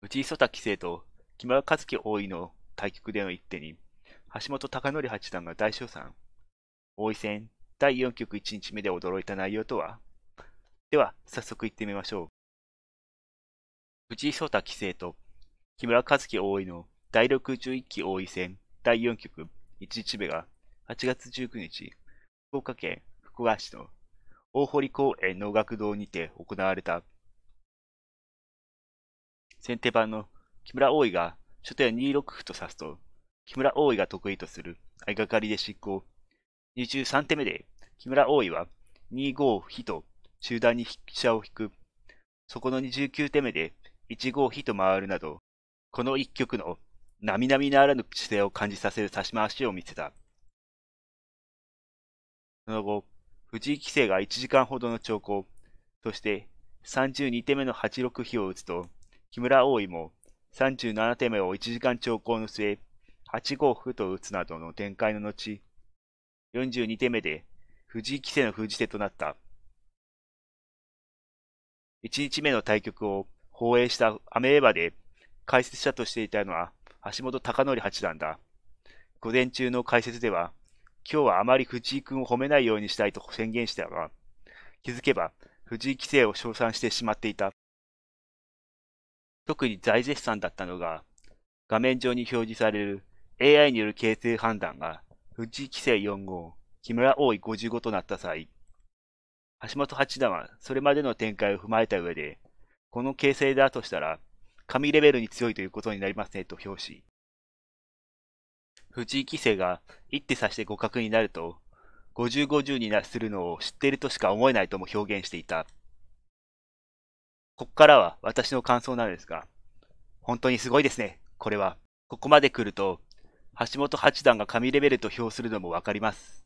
藤井聡太棋聖と木村和樹王位の対局での一手に、橋本貴則八段が大賞賛。王位戦第4局1日目で驚いた内容とはでは、早速行ってみましょう。藤井聡太棋聖と木村和樹王位の第61期王位戦第4局1日目が8月19日、福岡県福岡市の大堀公園能楽堂にて行われた先手番の木村大井が初手は2六歩と指すと、木村大井が得意とする相掛かりで執行。23手目で木村大井は2五飛と中段に飛車を引く。そこの2 9手目で1五飛と回るなど、この一局の並々ならぬ姿勢を感じさせる指し回しを見せた。その後、藤井棋聖が1時間ほどの長考、そして32手目の8六飛を打つと、木村大井も37手目を1時間長考の末、8五歩と打つなどの展開の後、42手目で藤井棋聖の封じ手となった。1日目の対局を放映したアメーバで解説者としていたのは橋本隆則八段だ。午前中の解説では、今日はあまり藤井君を褒めないようにしたいと宣言したが、気づけば藤井棋聖を称賛してしまっていた。特に大絶賛だったのが、画面上に表示される AI による形成判断が、藤井棋聖4号、木村王位55となった際、橋本八段はそれまでの展開を踏まえた上で、この形成だとしたら、神レベルに強いということになりますねと表し、藤井棋聖が一手指して互角になると、5050にするのを知っているとしか思えないとも表現していた。ここからは私の感想なのですが、本当にすごいですね、これは。ここまで来ると、橋本八段が神レベルと評するのもわかります。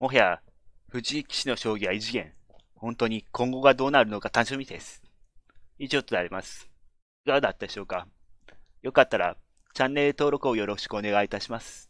もはや、藤井棋士の将棋は異次元。本当に今後がどうなるのか楽しみです。以上となります。いかがだったでしょうかよかったら、チャンネル登録をよろしくお願いいたします。